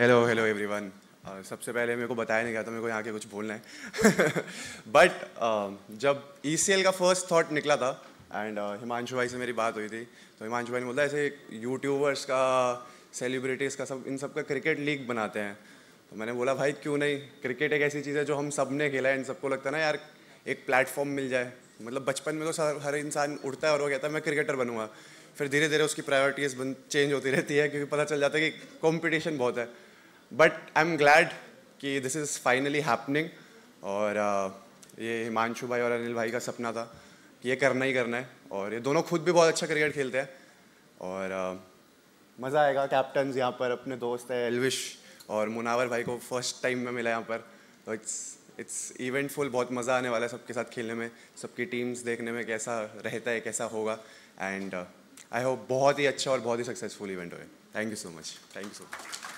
hello hello everyone सबसे पहले मेरे को बताया नहीं गया था मेरे को यहाँ के कुछ बोलना है बट uh, um, जब ई e का फर्स्ट थाट निकला था एंड uh, हिमांशु भाई से मेरी बात हुई थी तो हिमांशु भाई ने बोला ऐसे यूट्यूबर्स का सेलिब्रिटीज़ का सब इन सब का क्रिकेट लीग बनाते हैं तो मैंने बोला भाई क्यों नहीं क्रिकेट एक ऐसी चीज़ है जो हम सब ने खेला है इन सबको लगता है ना यार एक प्लेटफॉर्म मिल जाए मतलब बचपन में तो हर इंसान उठता है और वो कहता है मैं क्रिकेटर बनूंगा फिर धीरे धीरे उसकी प्रायोरिटीज़ चेंज होती रहती है क्योंकि पता चल जाता है कि कंपटीशन बहुत है बट आई एम ग्लैड कि दिस इज़ फाइनली हैपनिंग और uh, ये हिमांशु भाई और अनिल भाई का सपना था कि ये करना ही करना है और ये दोनों खुद भी बहुत अच्छा क्रिकेट खेलते हैं और uh, मज़ा आएगा कैप्टन यहाँ पर अपने दोस्त है एलविश और मुनावर भाई को फर्स्ट टाइम में मिला यहाँ पर तो इट्स इट्स इवेंटफुल बहुत मज़ा आने वाला है सबके साथ खेलने में सबकी टीम्स देखने में कैसा रहता है कैसा होगा एंड आई होप बहुत ही अच्छा और बहुत ही सक्सेसफुल इवेंट होगा thank you so much thank you so much